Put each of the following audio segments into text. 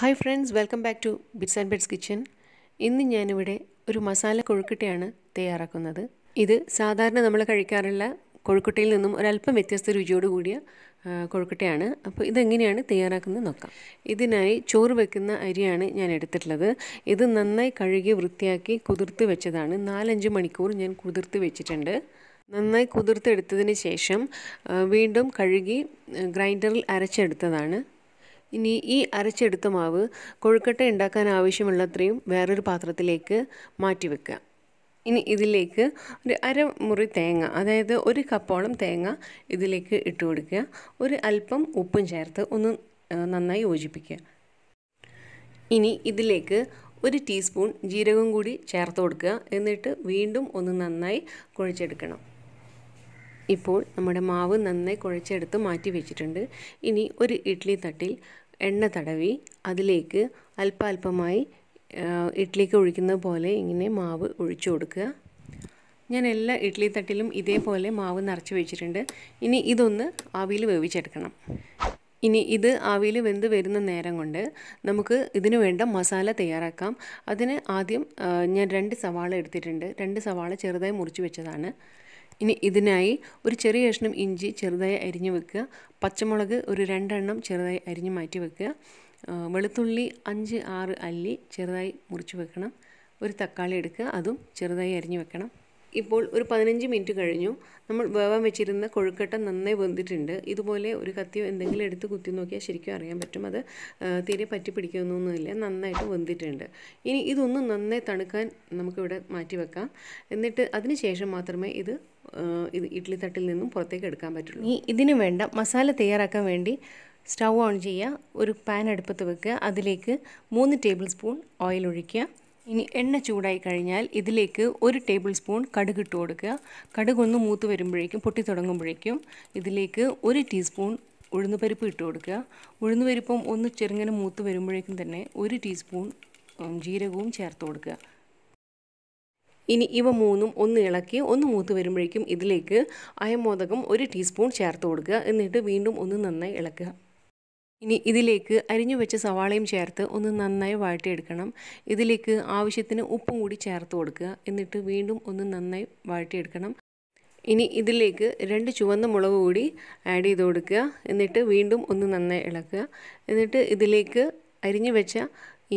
hi friends welcome back to bits and beds kitchen ഇന്ന് ഞാനിവിടെ ഒരു മസാല കൊഴുക്കട്ടയാണ് തയ്യാറാക്കുന്നത് ഇത് സാധാരണ നമ്മൾ കഴിക്കാറുള്ള കൊഴുക്കട്ടയിൽ നിന്നും ഒരല്പം വ്യത്യസ്ത രുചിയോട് കൂടിയ കൊഴുക്കട്ടയാണ് അപ്പോൾ ഇതെങ്ങനെയാണ് തയ്യാറാക്കുന്നത് നോക്കാം ഇതിനായി ചോറ് വെക്കുന്ന അരിയാണ് ഞാൻ എടുത്തിട്ടുള്ളത് ഇത് നന്നായി കഴുകി വൃത്തിയാക്കി കുതിർത്ത് വെച്ചതാണ് നാലഞ്ച് മണിക്കൂർ ഞാൻ കുതിർത്ത് വെച്ചിട്ടുണ്ട് നന്നായി കുതിർത്തെടുത്തതിന് ശേഷം വീണ്ടും കഴുകി ഗ്രൈൻഡറിൽ അരച്ചെടുത്തതാണ് ഇനി ഈ അരച്ചെടുത്ത മാവ് കൊഴുക്കട്ട ഉണ്ടാക്കാൻ ആവശ്യമുള്ളത്രയും വേറൊരു പാത്രത്തിലേക്ക് മാറ്റി വെക്കുക ഇനി ഇതിലേക്ക് ഒരു അരമുറി തേങ്ങ അതായത് ഒരു കപ്പോളം തേങ്ങ ഇതിലേക്ക് ഇട്ട് കൊടുക്കുക ഒരു അല്പം ഉപ്പും ചേർത്ത് ഒന്ന് നന്നായി യോജിപ്പിക്കുക ഇനി ഇതിലേക്ക് ഒരു ടീസ്പൂൺ ജീരകം കൂടി ചേർത്ത് കൊടുക്കുക എന്നിട്ട് വീണ്ടും ഒന്ന് നന്നായി കുഴച്ചെടുക്കണം ഇപ്പോൾ നമ്മുടെ മാവ് നന്നായി കുഴച്ചെടുത്ത് മാറ്റി വെച്ചിട്ടുണ്ട് ഇനി ഒരു ഇഡ്ഡലി തട്ടിൽ എണ്ണ തടവി അതിലേക്ക് അല്പാൽപമായി ഇഡ്ഡലിക്ക് ഒഴിക്കുന്നത് പോലെ ഇങ്ങനെ മാവ് ഒഴിച്ചു കൊടുക്കുക ഞാൻ എല്ലാ ഇഡ്ഡലി തട്ടിലും ഇതേപോലെ മാവ് നിറച്ച് വെച്ചിട്ടുണ്ട് ഇനി ഇതൊന്ന് ആവിയിൽ വേവിച്ചെടുക്കണം ഇനി ഇത് ആവിയിൽ വെന്ത് വരുന്ന നേരം കൊണ്ട് നമുക്ക് ഇതിനു വേണ്ട മസാല തയ്യാറാക്കാം അതിന് ആദ്യം ഞാൻ രണ്ട് സവാള എടുത്തിട്ടുണ്ട് രണ്ട് സവാള ചെറുതായി മുറിച്ച് വെച്ചതാണ് ഇനി ഇതിനായി ഒരു ചെറിയ കഷ്ണം ഇഞ്ചി ചെറുതായി അരിഞ്ഞു വെക്കുക പച്ചമുളക് ഒരു രണ്ടെണ്ണം ചെറുതായി അരിഞ്ഞു മാറ്റി വെക്കുക വെളുത്തുള്ളി അഞ്ച് ആറ് അല്ലി ചെറുതായി മുറിച്ച് വെക്കണം ഒരു തക്കാളി എടുക്കുക അതും ചെറുതായി അരിഞ്ഞു വെക്കണം ഇപ്പോൾ ഒരു പതിനഞ്ച് മിനിറ്റ് കഴിഞ്ഞു നമ്മൾ വേവാൻ വെച്ചിരുന്ന കൊഴുക്കട്ട നന്നായി വെന്തിട്ടുണ്ട് ഇതുപോലെ ഒരു കത്തിയോ എന്തെങ്കിലും എടുത്ത് കുത്തി നോക്കിയാൽ ശരിക്കും അറിയാൻ പറ്റും അത് തീരെ പറ്റി പിടിക്കുന്നൊന്നുമില്ല നന്നായിട്ട് വെന്തിട്ടുണ്ട് ഇനി ഇതൊന്നും നന്നായി തണുക്കാൻ നമുക്കിവിടെ മാറ്റി വെക്കാം എന്നിട്ട് അതിന് ശേഷം മാത്രമേ ഇത് ഇത് ഇഡ്ലി തട്ടിൽ നിന്നും പുറത്തേക്ക് എടുക്കാൻ പറ്റുള്ളൂ ഇനി ഇതിന് വേണ്ട മസാല തയ്യാറാക്കാൻ വേണ്ടി സ്റ്റൗ ഓൺ ചെയ്യുക ഒരു പാൻ അടുപ്പത്ത് വെക്കുക അതിലേക്ക് മൂന്ന് ടേബിൾ സ്പൂൺ ഓയിൽ ഒഴിക്കുക ഇനി എണ്ണ ചൂടായി കഴിഞ്ഞാൽ ഇതിലേക്ക് ഒരു ടേബിൾ സ്പൂൺ കടുക് ഇട്ട് കൊടുക്കുക കടുക് ഒന്ന് മൂത്ത് വരുമ്പോഴേക്കും പൊട്ടി തുടങ്ങുമ്പോഴേക്കും ഇതിലേക്ക് ഒരു ടീസ്പൂൺ ഉഴുന്നുപരിപ്പ് ഇട്ട് കൊടുക്കുക ഉഴുന്നുപരിപ്പും ഒന്ന് ചെറുങ്ങനെ മൂത്ത് വരുമ്പോഴേക്കും തന്നെ ഒരു ടീസ്പൂൺ ജീരകവും ചേർത്ത് കൊടുക്കുക ഇനി ഇവ മൂന്നും ഒന്ന് ഇളക്കി ഒന്ന് മൂത്ത് വരുമ്പോഴേക്കും ഇതിലേക്ക് അയമോദകം ഒരു ടീസ്പൂൺ ചേർത്ത് കൊടുക്കുക എന്നിട്ട് വീണ്ടും ഒന്ന് നന്നായി ഇളക്കുക ഇനി ഇതിലേക്ക് അരിഞ്ഞു വെച്ച സവാളയും ചേർത്ത് ഒന്ന് നന്നായി വാഴ്ത്തിയെടുക്കണം ഇതിലേക്ക് ആവശ്യത്തിന് ഉപ്പും കൂടി ചേർത്ത് കൊടുക്കുക എന്നിട്ട് വീണ്ടും ഒന്ന് നന്നായി വാഴ്ത്തിയെടുക്കണം ഇനി ഇതിലേക്ക് രണ്ട് ചുവന്ന മുളക് കൂടി ആഡ് ചെയ്ത് കൊടുക്കുക എന്നിട്ട് വീണ്ടും ഒന്ന് നന്നായി ഇളക്കുക എന്നിട്ട് ഇതിലേക്ക് അരിഞ്ഞു വെച്ച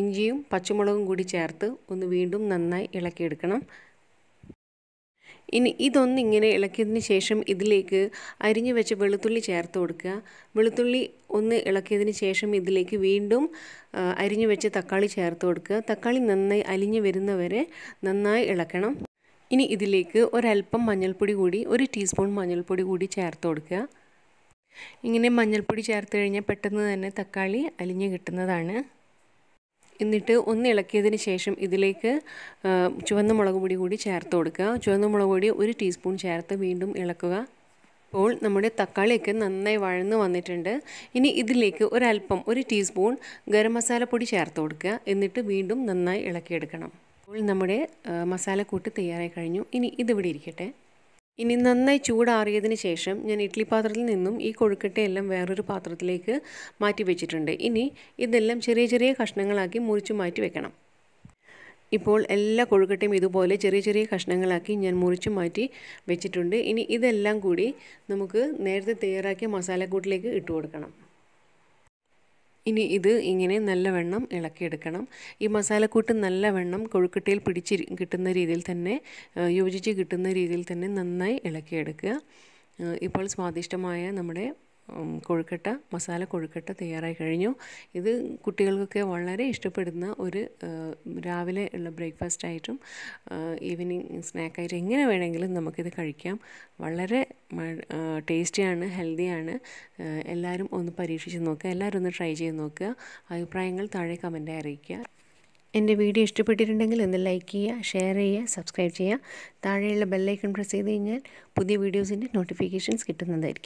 ഇഞ്ചിയും പച്ചമുളകും കൂടി ചേർത്ത് ഒന്ന് വീണ്ടും നന്നായി ഇളക്കിയെടുക്കണം ഇനി ഇതൊന്നിങ്ങനെ ഇളക്കിയതിന് ശേഷം ഇതിലേക്ക് അരിഞ്ഞു വെച്ച വെളുത്തുള്ളി ചേർത്ത് കൊടുക്കുക വെളുത്തുള്ളി ഒന്ന് ഇളക്കിയതിന് ശേഷം ഇതിലേക്ക് വീണ്ടും അരിഞ്ഞു വെച്ച് തക്കാളി ചേർത്ത് കൊടുക്കുക തക്കാളി നന്നായി അലിഞ്ഞു വരുന്നവരെ നന്നായി ഇളക്കണം ഇനി ഇതിലേക്ക് ഒരല്പം മഞ്ഞൾപ്പൊടി കൂടി ഒരു ടീസ്പൂൺ മഞ്ഞൾപ്പൊടി കൂടി ചേർത്ത് കൊടുക്കുക ഇങ്ങനെ മഞ്ഞൾപ്പൊടി ചേർത്ത് കഴിഞ്ഞാൽ പെട്ടെന്ന് തന്നെ തക്കാളി അലിഞ്ഞ് കിട്ടുന്നതാണ് എന്നിട്ട് ഒന്ന് ഇളക്കിയതിന് ശേഷം ഇതിലേക്ക് ചുവന്ന മുളക് പൊടി കൂടി ചേർത്ത് കൊടുക്കുക ചുവന്ന മുളക് പൊടി ഒരു ടീസ്പൂൺ ചേർത്ത് വീണ്ടും ഇളക്കുക ഇപ്പോൾ നമ്മുടെ തക്കാളിയൊക്കെ നന്നായി വഴന്ന് വന്നിട്ടുണ്ട് ഇനി ഇതിലേക്ക് ഒരല്പം ഒരു ടീസ്പൂൺ ഗരം മസാലപ്പൊടി ചേർത്ത് കൊടുക്കുക എന്നിട്ട് വീണ്ടും നന്നായി ഇളക്കിയെടുക്കണം അപ്പോൾ നമ്മുടെ മസാലക്കൂട്ട് തയ്യാറായി കഴിഞ്ഞു ഇനി ഇതിവിടെ ഇരിക്കട്ടെ ഇനി നന്നായി ചൂടാറിയതിന് ശേഷം ഞാൻ ഇഡ്ഡലി പാത്രത്തിൽ നിന്നും ഈ കൊഴുക്കട്ടയെല്ലാം വേറൊരു പാത്രത്തിലേക്ക് മാറ്റി വെച്ചിട്ടുണ്ട് ഇനി ഇതെല്ലാം ചെറിയ ചെറിയ കഷ്ണങ്ങളാക്കി മുറിച്ച് മാറ്റി വെക്കണം ഇപ്പോൾ എല്ലാ കൊഴുക്കട്ടയും ഇതുപോലെ ചെറിയ ചെറിയ കഷ്ണങ്ങളാക്കി ഞാൻ മുറിച്ച് മാറ്റി വെച്ചിട്ടുണ്ട് ഇനി ഇതെല്ലാം കൂടി നമുക്ക് നേരത്തെ തയ്യാറാക്കിയ മസാലക്കൂട്ടിലേക്ക് ഇട്ട് കൊടുക്കണം ഇനി ഇത് ഇങ്ങനെ നല്ലവണ്ണം ഇളക്കിയെടുക്കണം ഈ മസാലക്കൂട്ട് നല്ലവണ്ണം കൊഴുക്കട്ടയിൽ പിടിച്ച് കിട്ടുന്ന രീതിയിൽ തന്നെ യോജിച്ച് കിട്ടുന്ന രീതിയിൽ തന്നെ നന്നായി ഇളക്കിയെടുക്കുക ഇപ്പോൾ സ്വാദിഷ്ടമായ നമ്മുടെ കൊഴുക്കട്ട മസാല കൊഴുക്കട്ട തയ്യാറായി കഴിഞ്ഞു ഇത് കുട്ടികൾക്കൊക്കെ വളരെ ഇഷ്ടപ്പെടുന്ന ഒരു രാവിലെ ഉള്ള ബ്രേക്ക്ഫാസ്റ്റ് ആയിട്ടും ഈവനിങ് സ്നാക്കായിട്ടും എങ്ങനെ വേണമെങ്കിലും നമുക്കിത് കഴിക്കാം വളരെ ടേസ്റ്റിയാണ് ഹെൽത്തിയാണ് എല്ലാവരും ഒന്ന് പരീക്ഷിച്ച് നോക്കുക എല്ലാവരും ഒന്ന് ട്രൈ ചെയ്ത് നോക്കുക അഭിപ്രായങ്ങൾ താഴെ കമൻറ്റായി അറിയിക്കുക എൻ്റെ വീഡിയോ ഇഷ്ടപ്പെട്ടിട്ടുണ്ടെങ്കിൽ ഒന്ന് ലൈക്ക് ചെയ്യുക ഷെയർ ചെയ്യുക സബ്സ്ക്രൈബ് ചെയ്യുക താഴെയുള്ള ബെല്ലൈക്കൺ പ്രസ് ചെയ്ത് കഴിഞ്ഞാൽ പുതിയ വീഡിയോസിൻ്റെ നോട്ടിഫിക്കേഷൻസ് കിട്ടുന്നതായിരിക്കും